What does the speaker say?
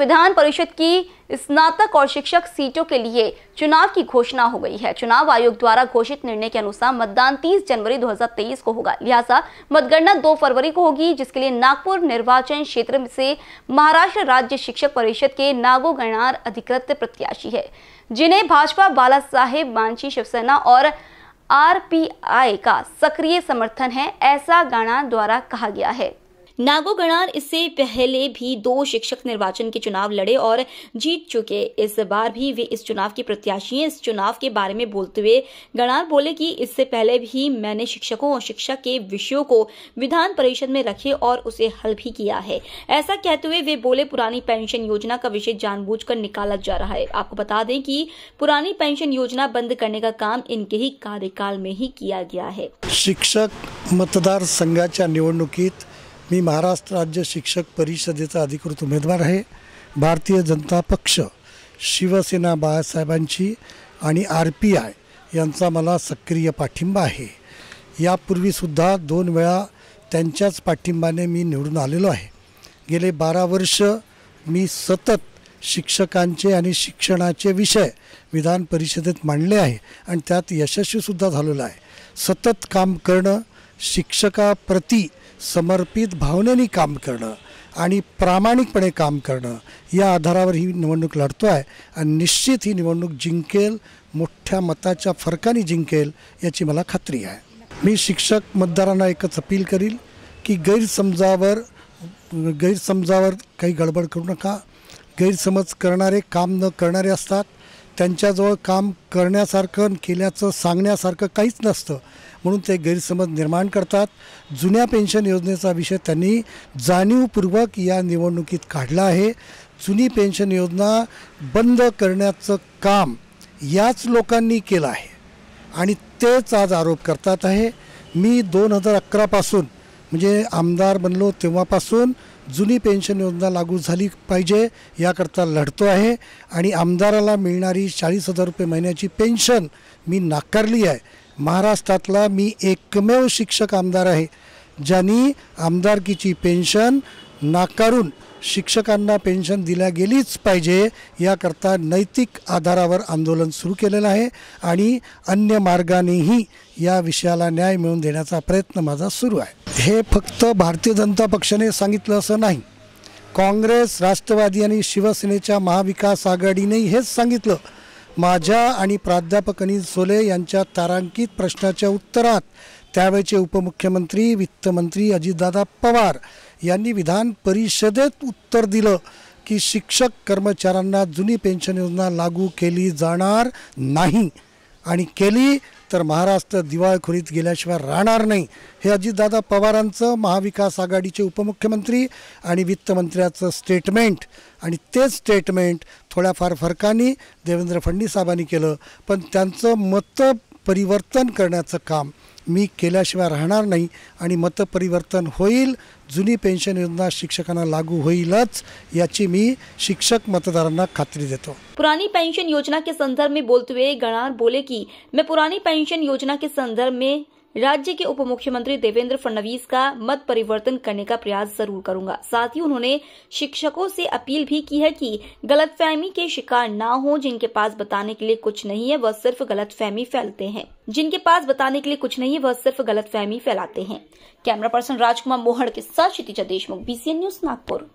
विधान परिषद की स्नातक और शिक्षक सीटों के लिए चुनाव की घोषणा हो गई है चुनाव आयोग द्वारा घोषित निर्णय के अनुसार मतदान 30 जनवरी 2023 को होगा लिहाजा मतगणना 2 फरवरी को होगी जिसके लिए नागपुर निर्वाचन क्षेत्र से महाराष्ट्र राज्य शिक्षक परिषद के नागो गणनार अधिकृत प्रत्याशी है जिन्हें भाजपा बाला साहेब मानसी शिवसेना और आर का सक्रिय समर्थन है ऐसा गणार द्वारा कहा गया है गणार इससे पहले भी दो शिक्षक निर्वाचन के चुनाव लड़े और जीत चुके इस बार भी वे इस चुनाव के प्रत्याशी हैं इस चुनाव के बारे में बोलते हुए गणार बोले कि इससे पहले भी मैंने शिक्षकों और शिक्षा के विषयों को विधान परिषद में रखे और उसे हल भी किया है ऐसा कहते हुए वे बोले पुरानी पेंशन योजना का विषय जानबूझ निकाला जा रहा है आपको बता दें कि पुरानी पेंशन योजना बंद करने का काम इनके ही कार्यकाल में ही किया गया है शिक्षक मतदार संघाच्या निवडणुकीत मी महाराष्ट्र राज्य शिक्षक परिषदेचा अधिकृत उमेदवार आहे भारतीय जनता पक्ष शिवसेना बाळासाहेबांची आणि आर पी आय यांचा मला सक्रिय पाठिंबा आहे यापूर्वीसुद्धा दोन वेळा त्यांच्याच पाठिंबाने मी निवडून आलेलो आहे गेले बारा वर्ष मी सतत शिक्षकांचे आणि शिक्षणाचे विषय विधान परिषदेत मांडले आहे आणि त्यात यशस्वीसुद्धा झालेलं आहे सतत काम करणं शिक्षकाप्रती समर्पित भावनेने काम करणं आणि प्रामाणिकपणे काम करणं या आधारावर ही निवडणूक लढतो आहे आणि निश्चित ही निवडणूक जिंकेल मोठ्या मताच्या फरकाने जिंकेल याची मला खात्री आहे मी शिक्षक मतदारांना एकच अपील करील की गैरसमजावर गैरसमजावर काही गडबड करू नका गैरसमज करणारे काम न करणारे असतात त्यांच्याजवळ काम करण्यासारखं केल्याचं सांगण्यासारखं काहीच नसतं म्हणून ते गैरसमज निर्माण करतात जुन्या पेन्शन योजनेचा विषय त्यांनी जाणीवपूर्वक या निवडणुकीत काढला आहे जुनी पेन्शन योजना बंद करण्याचं काम याच लोकांनी केलं आहे आणि तेच आज आरोप करतात आहे मी दोन हजार अकरापासून म्हणजे आमदार बनलो तेव्हापासून जुनी पेन्शन योजना लागू झाली पाहिजे याकरता लढतो आहे आणि आमदाराला मिळणारी चाळीस हजार रुपये महिन्याची पेन्शन मी नाकारली आहे महाराष्ट्रातला मी एकमेव शिक्षक आमदार आहे ज्यांनी आमदारकीची पेन्शन नाकारून शिक्षकांना पेन्शन दिल्या गेलीच पाहिजे याकरता नैतिक आधारावर आंदोलन सुरू केलेलं आहे आणि अन्य मार्गानेही या विषयाला न्याय मिळवून देण्याचा प्रयत्न माझा सुरू आहे हे फक्त भारतीय जनता पक्षाने सांगितलं असं नाही काँग्रेस राष्ट्रवादी आणि शिवसेनेच्या महाविकास आघाडीने हेच सांगितलं माझ्या आणि प्राध्यापक अनिल सोले यांच्या तारांकित प्रश्नाच्या उत्तरात त्यावेळचे उपमुख्यमंत्री वित्तमंत्री अजितदादा पवार यांनी विधान परिषदेत उत्तर दिलं की शिक्षक कर्मचाऱ्यांना जुनी पेन्शन योजना लागू केली जाणार नाही आणि केली तर महाराष्ट्र दिवाळखोरीत गेल्याशिवाय राहणार नाही हे अजितदादा पवारांचं महाविकास आघाडीचे उपमुख्यमंत्री आणि वित्तमंत्र्याचं स्टेटमेंट आणि तेच स्टेटमेंट थोड्याफार फरकाने देवेंद्र फडणवीस साहेबांनी केलं पण त्यांचं मतं परिवर्तन करण्याचं काम मी केल्याशिवाय राहणार नाही आणि मतपरिवर्तन होईल जुनी पेन्शन योजना शिक्षकांना लागू होईलच याची मी शिक्षक मतदारांना खात्री देतो पुरानी पेन्शन योजना के संदर्भ में बोलते हुए गणार बोले की मैं पुरानी पेन्शन योजना के संदर्भ में राज्य के उप मुख्यमंत्री देवेंद्र फडणवीस का मत परिवर्तन करने का प्रयास जरूर करूंगा साथ ही उन्होंने शिक्षकों से अपील भी की है कि गलतफहमी के शिकार ना हो जिनके पास बताने के लिए कुछ नहीं है वह सिर्फ गलतफहमी फैलते हैं जिनके पास बताने के लिए कुछ नहीं है वह सिर्फ गलतफहमी फैलाते हैं कैमरा पर्सन राजकुमार मोहड़ के साथ क्षितिजा देशमुख बीसीएन न्यूज नागपुर